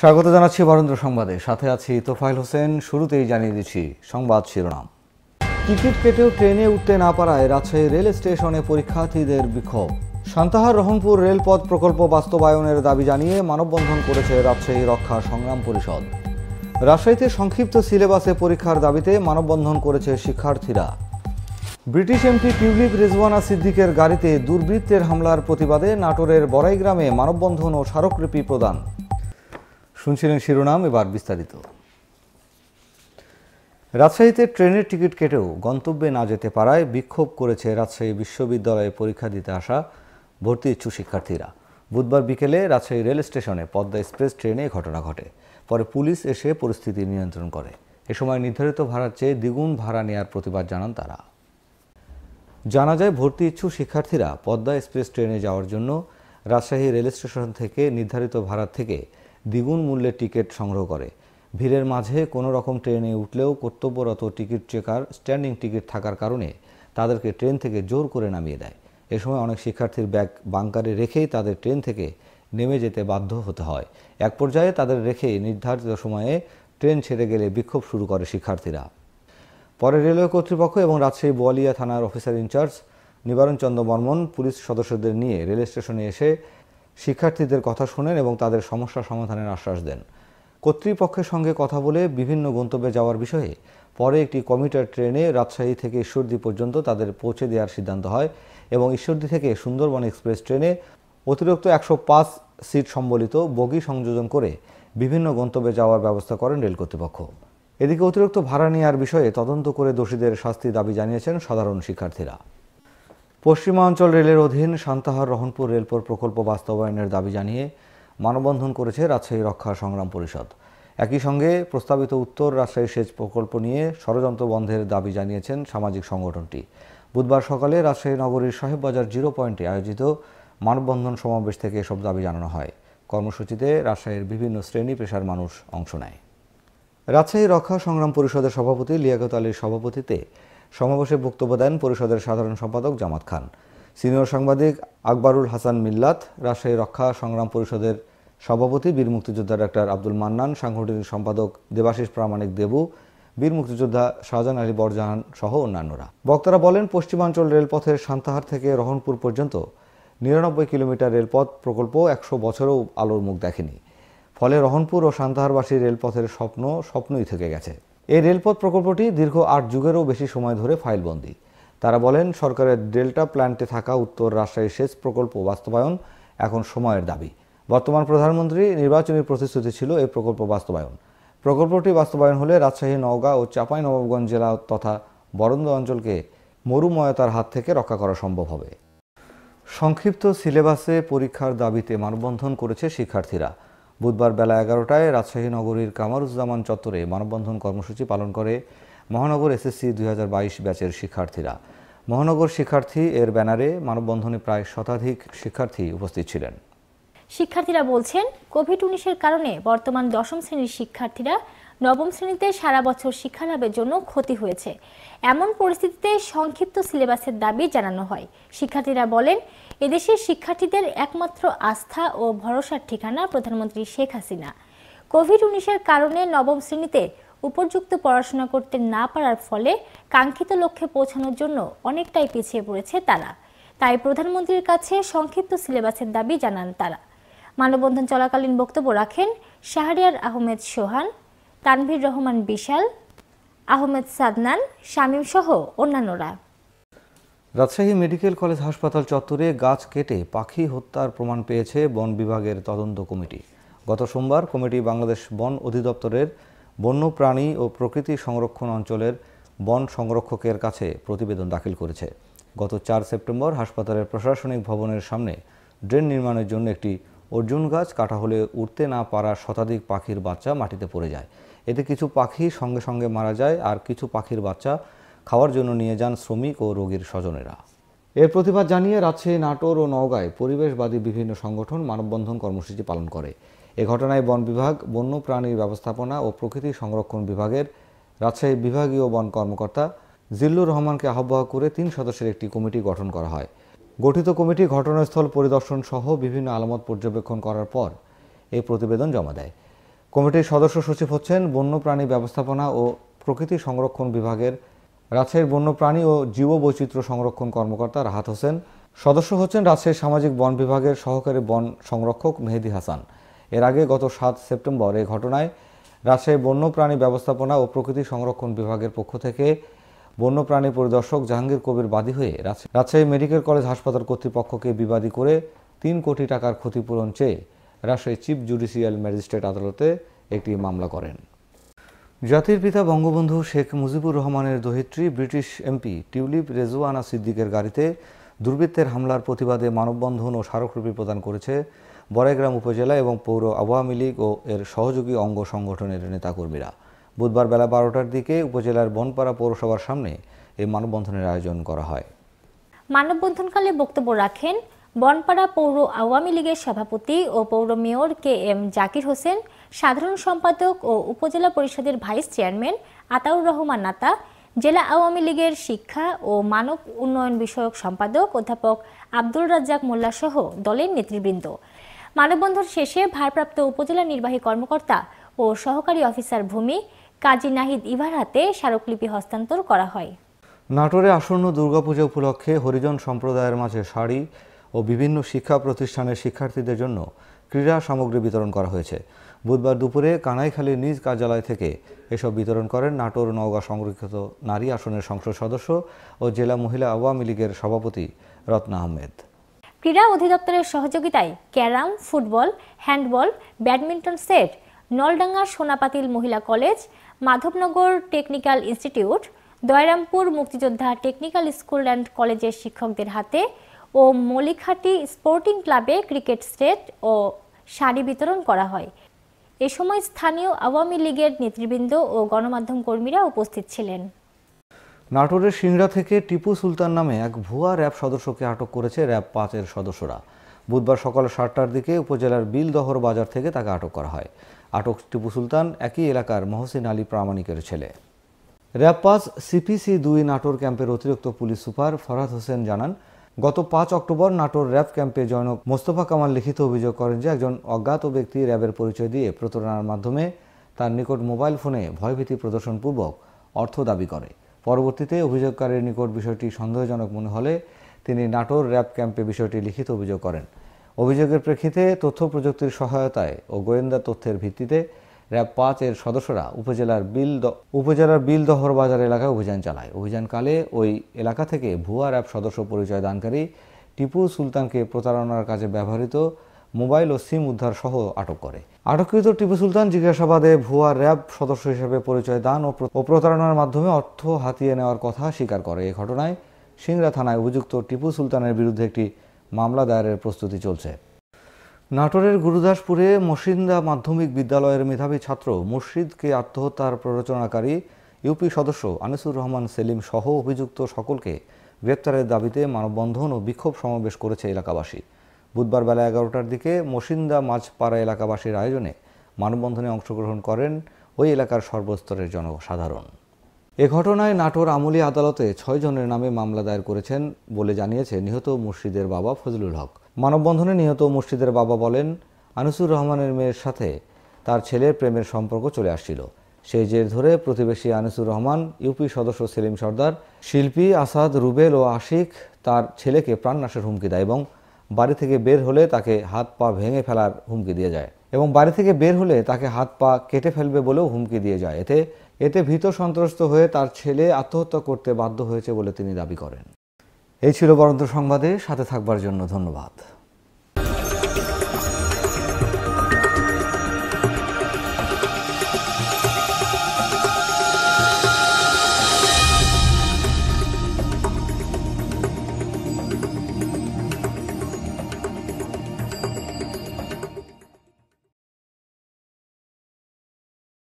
স্বাগত জানাচ্ছি বরেন্দ্র সংবাদে সাথে আছি তোফাইল হোসেন শুরুতেই জানিয়ে দিচ্ছি সংবাদ শিরোনাম টিকিট কেটেও ট্রেনে উঠতে না পারায় রাজশাহী রেল স্টেশনে পরীক্ষার্থীদের বিক্ষোভ সান্তাহার রহমপুর রেলপথ প্রকল্প বাস্তবায়নের দাবি জানিয়ে মানববন্ধন করেছে রাজশাহী রক্ষা সংগ্রাম পরিষদ রাজশাহীতে সংক্ষিপ্ত সিলেবাসে পরীক্ষার দাবিতে মানববন্ধন করেছে শিক্ষার্থীরা ব্রিটিশ এমপি টিউলিপ রেজওয়ানা সিদ্দিকের গাড়িতে দুর্বৃত্তের হামলার প্রতিবাদে নাটোরের বড়াইগ্রামে মানববন্ধন ও স্মারকলিপি প্রদান শুনছিলেন শিরোনাম এবার বিস্তারিত রাজশাহীতে ট্রেনের টিকিট কেটেও গন্তব্যে না যেতে পারায় বিক্ষোভ করেছে রাজশাহী বিশ্ববিদ্যালয়ে পরীক্ষা দিতে আসা ভর্তি ইচ্ছু শিক্ষার্থীরা বুধবার বিকেলে রাজশাহী রেল স্টেশনে পদ্মা এক্সপ্রেস ট্রেনে ঘটনা ঘটে পরে পুলিশ এসে পরিস্থিতি নিয়ন্ত্রণ করে এ সময় নির্ধারিত ভাড়ার চেয়ে দ্বিগুণ ভাড়া নেওয়ার প্রতিবাদ জানান তারা জানা যায় ভর্তি ইচ্ছু শিক্ষার্থীরা পদ্মা এক্সপ্রেস ট্রেনে যাওয়ার জন্য রাজশাহী রেল স্টেশন থেকে নির্ধারিত ভাড়ার থেকে দ্বিগুণ মূল্যে টিকিট সংগ্রহ করে ভিড়ের মাঝে কোনো রকম ট্রেনে উঠলেও কর্তব্যরত টিকিট চেকার স্ট্যান্ডিং টিকিট থাকার কারণে তাদেরকে ট্রেন থেকে জোর করে নামিয়ে দেয় এ সময় অনেক শিক্ষার্থীর ব্যাগ বাংকারে রেখেই তাদের ট্রেন থেকে নেমে যেতে বাধ্য হতে হয় এক পর্যায়ে তাদের রেখে নির্ধারিত সময়ে ট্রেন ছেড়ে গেলে বিক্ষোভ শুরু করে শিক্ষার্থীরা পরে রেলওয়ে কর্তৃপক্ষ এবং রাজশাহী বোয়ালিয়া থানার অফিসার ইনচার্জ নিবারণ চন্দ্র বর্মন পুলিশ সদস্যদের নিয়ে রেল স্টেশনে এসে শিক্ষার্থীদের কথা শোনেন এবং তাদের সমস্যা সমাধানের আশ্বাস দেন কর্তৃপক্ষের সঙ্গে কথা বলে বিভিন্ন গন্তব্যে যাওয়ার বিষয়ে পরে একটি কমিউটার ট্রেনে রাজশাহী থেকে ঈশ্বরদী পর্যন্ত তাদের পৌঁছে দেওয়ার সিদ্ধান্ত হয় এবং ঈশ্বরদী থেকে সুন্দরবন এক্সপ্রেস ট্রেনে অতিরিক্ত একশো পাঁচ সিট সম্বলিত বগি সংযোজন করে বিভিন্ন গন্তব্যে যাওয়ার ব্যবস্থা করেন রেল কর্তৃপক্ষ এদিকে অতিরিক্ত ভাড়া নেওয়ার বিষয়ে তদন্ত করে দোষীদের শাস্তি দাবি জানিয়েছেন সাধারণ শিক্ষার্থীরা পশ্চিমাঞ্চল রেলের অধীন সান্তাহার রহনপুর রেলপোর প্রকল্প বাস্তবায়নের দাবি জানিয়ে মানববন্ধন করেছে রাজশাহী রক্ষা সংগ্রাম পরিষদ একই সঙ্গে প্রস্তাবিত উত্তর রাজশাহী সেচ প্রকল্প নিয়ে ষড়যন্ত্র বন্ধের দাবি জানিয়েছেন সামাজিক সংগঠনটি বুধবার সকালে রাজশাহী নগরীর সাহেববাজার জিরো পয়েন্টে আয়োজিত মানববন্ধন সমাবেশ থেকে এসব দাবি জানানো হয় কর্মসূচিতে রাজশাহীর বিভিন্ন শ্রেণী পেশার মানুষ অংশ নেয় রাজশাহী রক্ষা সংগ্রাম পরিষদের সভাপতি লিয়াকত আলীর সভাপতিতে সমাবেশে বক্তব্য দেন পরিষদের সাধারণ সম্পাদক জামাত খান সিনিয়র সাংবাদিক আকবরুল হাসান মিল্লাত রাজশাহী রক্ষা সংগ্রাম পরিষদের সভাপতি বীর মুক্তিযোদ্ধা ডাক্তার আব্দুল মান্নান সাংগঠনিক সম্পাদক দেবাশিস প্রামাণিক দেবু বীর মুক্তিযোদ্ধা শাহজাহান আলী বরজাহান সহ অন্যান্যরা বক্তারা বলেন পশ্চিমাঞ্চল রেলপথের সান্তাহার থেকে রহনপুর পর্যন্ত নিরানব্বই কিলোমিটার রেলপথ প্রকল্প একশো বছরও আলোর মুখ দেখেনি ফলে রহনপুর ও সান্তাহারবাসী রেলপথের স্বপ্ন স্বপ্নই থেকে গেছে এই রেলপথ প্রকল্পটি দীর্ঘ আট যুগেরও বেশি সময় ধরে ফাইলবন্দি তারা বলেন সরকারের ডেল্টা প্ল্যান্টে থাকা উত্তর রাজশাহী সেচ প্রকল্প বাস্তবায়ন এখন সময়ের দাবি বর্তমান প্রধানমন্ত্রী নির্বাচনী প্রতিশ্রুতি ছিল এই প্রকল্প বাস্তবায়ন প্রকল্পটি বাস্তবায়ন হলে রাজশাহী নওগাঁ ও নবাবগঞ্জ জেলা তথা বরন্দ অঞ্চলকে মরুময়তার হাত থেকে রক্ষা করা সম্ভব হবে সংক্ষিপ্ত সিলেবাসে পরীক্ষার দাবিতে মানববন্ধন করেছে শিক্ষার্থীরা বুধবার বেলা এগারোটায় রাজশাহী নগরীর কামারুজ্জামান চত্বরে মানববন্ধন কর্মসূচি পালন করে মহানগর এসএসসি দুই ব্যাচের শিক্ষার্থীরা মহানগর শিক্ষার্থী এর ব্যানারে মানববন্ধনে প্রায় শতাধিক শিক্ষার্থী উপস্থিত ছিলেন শিক্ষার্থীরা বলছেন কোভিড উনিশের কারণে বর্তমান দশম শ্রেণীর শিক্ষার্থীরা নবম শ্রেণীতে সারা বছর শিক্ষালাভের জন্য ক্ষতি হয়েছে এমন পরিস্থিতিতে সংক্ষিপ্ত সিলেবাসের দাবি জানানো হয় শিক্ষার্থীরা বলেন এদেশের শিক্ষার্থীদের একমাত্র আস্থা ও ভরসার ঠিকানা প্রধানমন্ত্রী শেখ হাসিনা কোভিড উনিশের কারণে নবম শ্রেণীতে উপযুক্ত পড়াশোনা করতে না পারার ফলে কাঙ্ক্ষিত লক্ষ্যে পৌঁছানোর জন্য অনেকটাই পিছিয়ে পড়েছে তারা তাই প্রধানমন্ত্রীর কাছে সংক্ষিপ্ত সিলেবাসের দাবি জানান তারা মানববন্ধন চলাকালীন বক্তব্য রাখেন শাহরিয়ার আহমেদ সোহান তানভীর রহমান বিশাল আহমেদ সাদনান শামীম সহ অন্যান্যরা রাজশাহী মেডিকেল কলেজ হাসপাতাল চত্বরে গাছ কেটে পাখি হত্যার প্রমাণ পেয়েছে বন বিভাগের তদন্ত কমিটি গত সোমবার কমিটি বাংলাদেশ বন অধিদপ্তরের বন্যপ্রাণী ও প্রকৃতি সংরক্ষণ অঞ্চলের বন সংরক্ষকের কাছে প্রতিবেদন দাখিল করেছে গত চার সেপ্টেম্বর হাসপাতালের প্রশাসনিক ভবনের সামনে ড্রেন নির্মাণের জন্য একটি অর্জুন গাছ কাটা হলে উঠতে না পারা শতাধিক পাখির বাচ্চা মাটিতে পড়ে যায় এতে কিছু পাখি সঙ্গে সঙ্গে মারা যায় আর কিছু পাখির বাচ্চা খাওয়ার জন্য নিয়ে যান শ্রমিক ও রোগীর স্বজনেরা এর প্রতিবাদ জানিয়ে রাজশাহী নাটোর ও নওগাঁয় পরিবেশবাদী বিভিন্ন সংগঠন মানববন্ধন কর্মসূচি পালন করে এ ঘটনায় বন বিভাগ বন্যপ্রাণীর ব্যবস্থাপনা ও প্রকৃতি সংরক্ষণ বিভাগের রাজশাহী বিভাগীয় বন কর্মকর্তা জিল্লুর রহমানকে আহ্বায়ক করে তিন সদস্যের একটি কমিটি গঠন করা হয় গঠিত কমিটি ঘটনাস্থল পরিদর্শন সহ বিভিন্ন আলামত পর্যবেক্ষণ করার পর এই প্রতিবেদন জমা দেয় কমিটির সদস্য সচিব হচ্ছেন বন্যপ্রাণী ব্যবস্থাপনা ও প্রকৃতি সংরক্ষণ বিভাগের রাজশাহীর বন্যপ্রাণী ও জীববৈচিত্র্য সংরক্ষণ কর্মকর্তা রাহাত হোসেন সদস্য হচ্ছেন রাজশাহীর সামাজিক বন বিভাগের সহকারী বন সংরক্ষক মেহেদি হাসান এর আগে গত সাত সেপ্টেম্বর এ ঘটনায় রাজশাহী বন্যপ্রাণী ব্যবস্থাপনা ও প্রকৃতি সংরক্ষণ বিভাগের পক্ষ থেকে বন্যপ্রাণী পরিদর্শক জাহাঙ্গীর কবির বাদী হয়ে রাজশাহী মেডিকেল কলেজ হাসপাতাল কর্তৃপক্ষকে বিবাদী করে তিন কোটি টাকার ক্ষতিপূরণ চেয়ে রাজশাহী চিফ জুডিশিয়াল ম্যাজিস্ট্রেট আদালতে একটি মামলা করেন জাতির পিতা বঙ্গবন্ধু শেখ মুজিবুর রহমানের দহিত্রী ব্রিটিশ এমপি টিউলিপ রেজওয়ানা সিদ্দিকের গাড়িতে দুর্বৃত্তের হামলার প্রতিবাদে মানববন্ধন ও স্মারকরূপী প্রদান করেছে বরাইগ্রাম উপজেলা এবং পৌর আওয়ামী লীগ ও এর সহযোগী অঙ্গ সংগঠনের নেতাকর্মীরা বুধবার বেলা বারোটার দিকে উপজেলার বনপাড়া পৌরসভার সামনে এই মানববন্ধনের আয়োজন করা হয় মানববন্ধনকালে বক্তব্য রাখেন বনপাড়া পৌর আওয়ামী লীগের সভাপতি ও পৌর mayor K M Zakir Hossain সাধারণ সম্পাদক ও উপজেলা পরিষদের ভাইস চেয়ারম্যান আতাউর রহমান নাতা জেলা আওয়ামী লীগের শিক্ষা ও মানব উন্নয়ন বিষয়ক সম্পাদক অধ্যাপক আব্দুল রাজ্জাক মোল্লা সহ দলের নেতৃবৃন্দ মানববন্ধন শেষে ভারপ্রাপ্ত উপজেলা নির্বাহী কর্মকর্তা ও সহকারী অফিসার ভূমি কাজী নাহিদ ইভার হাতে স্মারকলিপি হস্তান্তর করা হয় নাটোরে আসন্ন দুর্গাপূজা উপলক্ষে হরিজন সম্প্রদায়ের মাঝে শাড়ি ও বিভিন্ন শিক্ষা প্রতিষ্ঠানের শিক্ষার্থীদের জন্য ক্রীড়া সামগ্রী বিতরণ করা হয়েছে বুধবার দুপুরে কানাইখালীর নিজ কার্যালয় থেকে এসব বিতরণ করেন নাটোর নওগাঁ সংরক্ষিত নারী আসনের সংসদ সদস্য ও জেলা মহিলা আওয়ামী লীগের সভাপতি রত্না আহমেদ ক্রীড়া অধিদপ্তরের সহযোগিতায় carrom football handball badminton set Naldanga Sonapatil মহিলা college Madhabnagar technical institute Dayrampur মুক্তিযোদ্ধা টেকনিক্যাল স্কুল অ্যান্ড কলেজের শিক্ষকদের হাতে ও মলিখাটি স্পোর্টিং ক্লাবে ক্রিকেট স্টেট ও শাড়ি বিতরণ করা হয় এ সময় স্থানীয় আওয়ামী লীগের নেতৃবৃন্দ ও গণমাধ্যম কর্মীরা উপস্থিত ছিলেন নাটোরের সিংড়া থেকে টিপু সুলতান নামে এক ভুয়া র্যাব সদস্যকে আটক করেছে র্যাব পাঁচের সদস্যরা বুধবার সকাল সাতটার দিকে উপজেলার বিলদহর বাজার থেকে তাকে আটক করা হয় আটক টিপু সুলতান একই এলাকার মহসিন আলী প্রামাণিকের ছেলে র্যাপাস সিপিসি দুই নাটোর ক্যাম্পের অতিরিক্ত পুলিশ সুপার ফরহাদ হোসেন জানান গত পাঁচ অক্টোবর নাটোর র্যাব ক্যাম্পে জয়নক মোস্তফা কামাল লিখিত অভিযোগ করেন যে একজন অজ্ঞাত ব্যক্তি র্যাবের পরিচয় দিয়ে প্রতারণার মাধ্যমে তার নিকট মোবাইল ফোনে ভয়ভীতি প্রদর্শনপূর্বক অর্থ দাবি করে পরবর্তীতে অভিযোগকারীর নিকট বিষয়টি সন্দেহজনক মনে হলে তিনি নাটোর র্যাব ক্যাম্পে বিষয়টি লিখিত অভিযোগ করেন অভিযোগের প্রেক্ষিতে তথ্য প্রযুক্তির সহায়তায় ও গোয়েন্দা তথ্যের ভিত্তিতে র্যাব পাঁচ এর সদস্যরা উপজেলার বিল উপজেলার বিল দহর বাজার এলাকায় অভিযান চালায় অভিযানকালে ওই এলাকা থেকে ভুয়া র্যাব সদস্য পরিচয় দানকারী টিপু সুলতানকে প্রতারণার কাজে ব্যবহৃত মোবাইল ও সিম উদ্ধার সহ আটক করে আটককৃত টিপু সুলতান জিজ্ঞাসাবাদে ভুয়া র্যাব সদস্য হিসেবে পরিচয় দান ও প্রতারণার মাধ্যমে অর্থ হাতিয়ে নেওয়ার কথা স্বীকার করে এ ঘটনায় সিংরা থানায় অভিযুক্ত টিপু সুলতানের বিরুদ্ধে একটি মামলা দায়েরের প্রস্তুতি চলছে নাটোরের গুরুদাসপুরে মসিন্দা মাধ্যমিক বিদ্যালয়ের মেধাবী ছাত্র মুর্শিদকে আত্মহত্যার প্ররোচনাকারী ইউপি সদস্য আনিসুর রহমান সেলিম সহ অভিযুক্ত সকলকে গ্রেপ্তারের দাবিতে মানববন্ধন ও বিক্ষোভ সমাবেশ করেছে এলাকাবাসী বুধবার বেলা এগারোটার দিকে মসিন্দা মাঝপাড়া এলাকাবাসীর আয়োজনে মানববন্ধনে অংশগ্রহণ করেন ওই এলাকার সর্বস্তরের জনসাধারণ এ ঘটনায় নাটোর আমলি আদালতে ছয়জনের নামে মামলা দায়ের করেছেন বলে জানিয়েছে নিহত মুর্শিদের বাবা ফজলুল হক মানববন্ধনে নিহত মুর্শিদের বাবা বলেন আনিসুর রহমানের মেয়ের সাথে তার ছেলের প্রেমের সম্পর্ক চলে আসছিল সেই জের ধরে প্রতিবেশী আনিসুর রহমান ইউপি সদস্য সেলিম সর্দার শিল্পী আসাদ রুবেল ও আশিক তার ছেলেকে প্রাণনাশের হুমকি দেয় এবং বাড়ি থেকে বের হলে তাকে হাত পা ভেঙে ফেলার হুমকি দিয়ে যায় এবং বাড়ি থেকে বের হলে তাকে হাত পা কেটে ফেলবে বলেও হুমকি দিয়ে যায় এতে এতে ভীত সন্ত্রস্ত হয়ে তার ছেলে আত্মহত্যা করতে বাধ্য হয়েছে বলে তিনি দাবি করেন এই ছিল বরন্ত সংবাদে সাথে থাকবার জন্য ধন্যবাদ